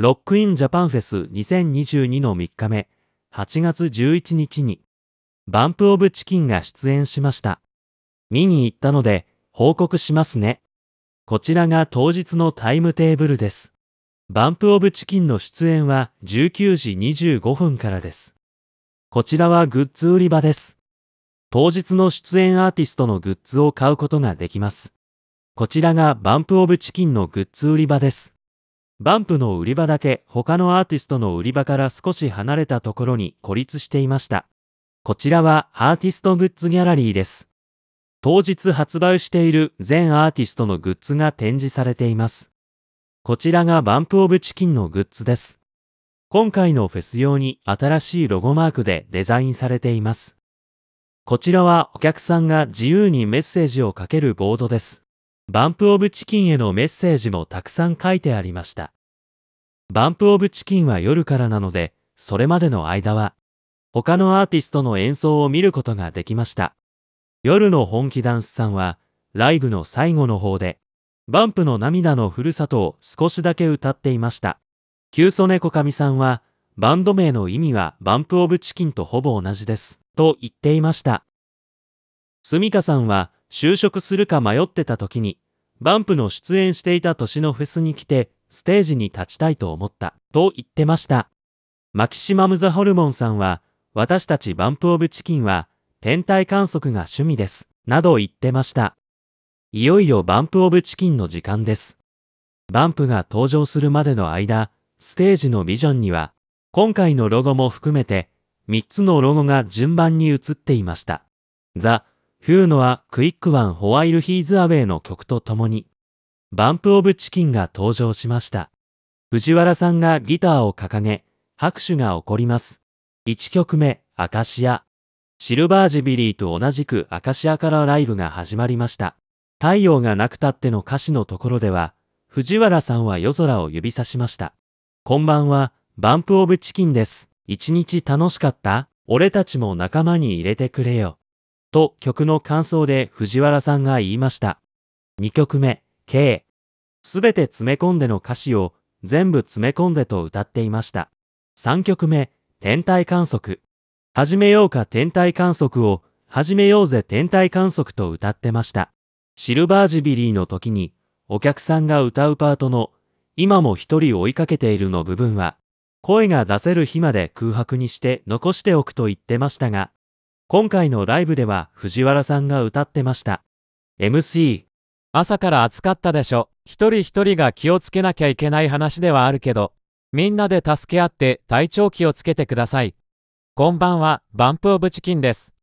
ロックインジャパンフェス2022の3日目、8月11日に、バンプオブチキンが出演しました。見に行ったので、報告しますね。こちらが当日のタイムテーブルです。バンプオブチキンの出演は19時25分からです。こちらはグッズ売り場です。当日の出演アーティストのグッズを買うことができます。こちらがバンプオブチキンのグッズ売り場です。バンプの売り場だけ他のアーティストの売り場から少し離れたところに孤立していました。こちらはアーティストグッズギャラリーです。当日発売している全アーティストのグッズが展示されています。こちらがバンプオブチキンのグッズです。今回のフェス用に新しいロゴマークでデザインされています。こちらはお客さんが自由にメッセージをかけるボードです。バンプ・オブ・チキンへのメッセージもたくさん書いてありました。バンプ・オブ・チキンは夜からなので、それまでの間は、他のアーティストの演奏を見ることができました。夜の本気ダンスさんは、ライブの最後の方で、バンプの涙のふるさとを少しだけ歌っていました。キューソネコカミさんは、バンド名の意味はバンプオブチキンとほぼ同じです、と言っていました。スミカさんは、就職するか迷ってた時に、バンプの出演していた年のフェスに来て、ステージに立ちたいと思った、と言ってました。マキシマム・ザ・ホルモンさんは、私たちバンプ・オブ・チキンは、天体観測が趣味です、など言ってました。いよいよバンプ・オブ・チキンの時間です。バンプが登場するまでの間、ステージのビジョンには、今回のロゴも含めて、3つのロゴが順番に映っていました。ザ・フューノはクイックワンホワイルヒーズアウェイの曲とともに、バンプオブチキンが登場しました。藤原さんがギターを掲げ、拍手が起こります。1曲目、アカシア。シルバージビリーと同じくアカシアからライブが始まりました。太陽がなくたっての歌詞のところでは、藤原さんは夜空を指さしました。こんばんは、バンプオブチキンです。一日楽しかった俺たちも仲間に入れてくれよ。と曲の感想で藤原さんが言いました。2曲目、K。すべて詰め込んでの歌詞を全部詰め込んでと歌っていました。3曲目、天体観測。始めようか天体観測を、始めようぜ天体観測と歌ってました。シルバージビリーの時に、お客さんが歌うパートの、今も一人追いかけているの部分は、声が出せる日まで空白にして残しておくと言ってましたが、今回のライブでは藤原さんが歌ってました。MC。朝から暑かったでしょ。一人一人が気をつけなきゃいけない話ではあるけど、みんなで助け合って体調気をつけてください。こんばんは、バンプオブチキンです。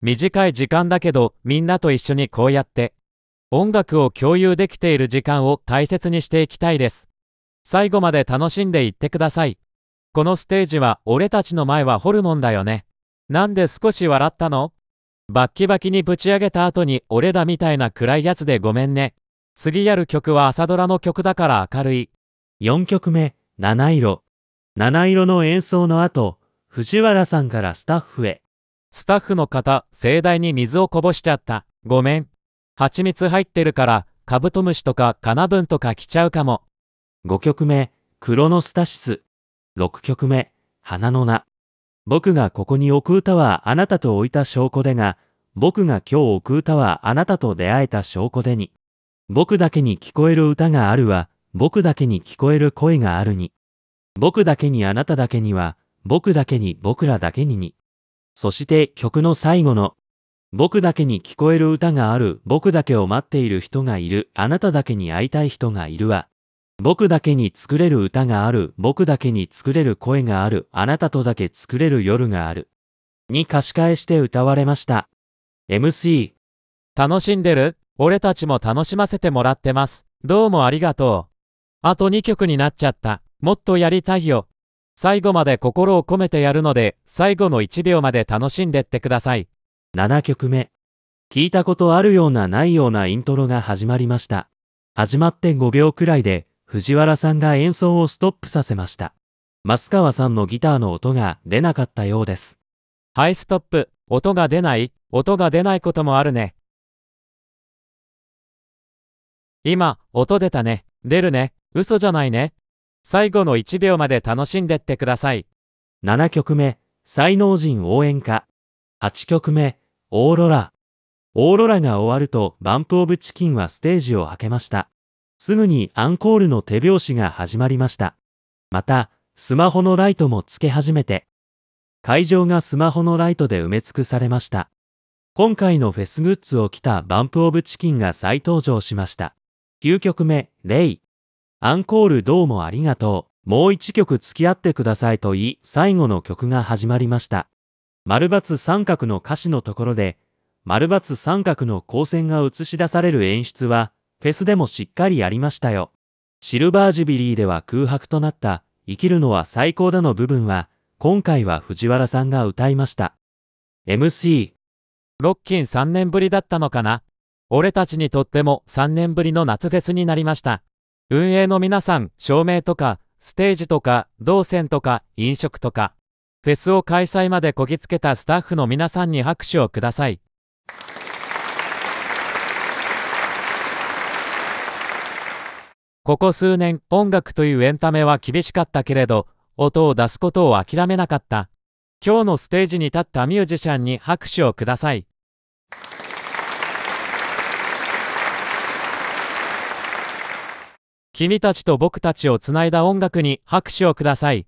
短い時間だけど、みんなと一緒にこうやって、音楽を共有できている時間を大切にしていきたいです。最後まで楽しんでいってください。このステージは俺たちの前はホルモンだよね。なんで少し笑ったのバッキバキにぶち上げた後に俺らみたいな暗いやつでごめんね。次やる曲は朝ドラの曲だから明るい。4曲目、七色。七色の演奏の後、藤原さんからスタッフへ。スタッフの方、盛大に水をこぼしちゃった。ごめん。蜂蜜入ってるから、カブトムシとかカナブンとか来ちゃうかも。5曲目、クロノスタシス。6曲目、花の名。僕がここに置く歌はあなたと置いた証拠でが、僕が今日置く歌はあなたと出会えた証拠でに。僕だけに聞こえる歌があるは、僕だけに聞こえる声があるに。僕だけにあなただけには、僕だけに僕らだけにに。そして曲の最後の、僕だけに聞こえる歌がある、僕だけを待っている人がいる、あなただけに会いたい人がいるは、僕だけに作れる歌がある、僕だけに作れる声がある、あなたとだけ作れる夜がある。に貸し返して歌われました。MC。楽しんでる俺たちも楽しませてもらってます。どうもありがとう。あと2曲になっちゃった。もっとやりたいよ。最後まで心を込めてやるので、最後の1秒まで楽しんでってください。7曲目。聞いたことあるようなないようなイントロが始まりました。始まって5秒くらいで、藤原さんが演奏をストップさせました。増川さんのギターの音が出なかったようです。はい、ストップ。音が出ない、音が出ないこともあるね。今、音出たね。出るね。嘘じゃないね。最後の1秒まで楽しんでってください。7曲目、才能人応援歌。8曲目、オーロラ。オーロラが終わると、バンプオブチキンはステージを開けました。すぐにアンコールの手拍子が始まりました。また、スマホのライトもつけ始めて、会場がスマホのライトで埋め尽くされました。今回のフェスグッズを着たバンプオブチキンが再登場しました。9曲目、レイ。アンコールどうもありがとう。もう1曲付き合ってくださいと言い、最後の曲が始まりました。丸抜三角の歌詞のところで、丸抜三角の光線が映し出される演出は、フェスでもしっかりやりましたよ。シルバージュビリーでは空白となった、生きるのは最高だの部分は、今回は藤原さんが歌いました。MC。ロッキン3年ぶりだったのかな俺たちにとっても3年ぶりの夏フェスになりました。運営の皆さん、照明とか、ステージとか、動線とか、飲食とか、フェスを開催までこぎつけたスタッフの皆さんに拍手をください。ここ数年、音楽というエンタメは厳しかったけれど、音を出すことを諦めなかった。今日のステージに立ったミュージシャンに拍手をください。君たちと僕たちをつないだ音楽に拍手をください。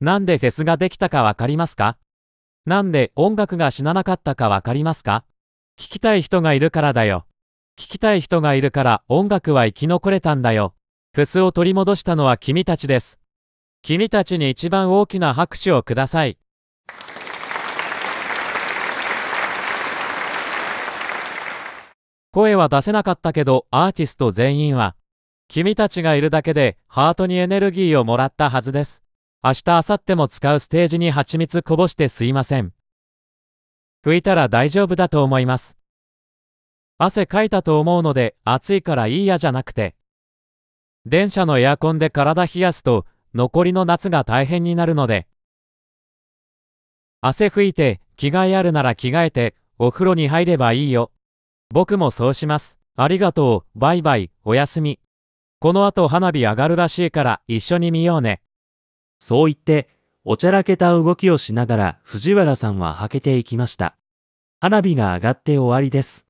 なんでフェスができたかわかりますかなんで音楽が死ななかったかわかりますか聞きたい人がいるからだよ。聞きたい人がいるから音楽は生き残れたんだよ。ふすスを取り戻したのは君たちです。君たちに一番大きな拍手をください。声は出せなかったけどアーティスト全員は君たちがいるだけでハートにエネルギーをもらったはずです。明日明後日も使うステージに蜂蜜こぼしてすいません。拭いたら大丈夫だと思います。汗かいたと思うので暑いからいいやじゃなくて。電車のエアコンで体冷やすと残りの夏が大変になるので。汗拭いて着替えあるなら着替えてお風呂に入ればいいよ。僕もそうします。ありがとう、バイバイ、おやすみ。この後花火上がるらしいから一緒に見ようね。そう言っておちゃらけた動きをしながら藤原さんははけていきました。花火が上がって終わりです。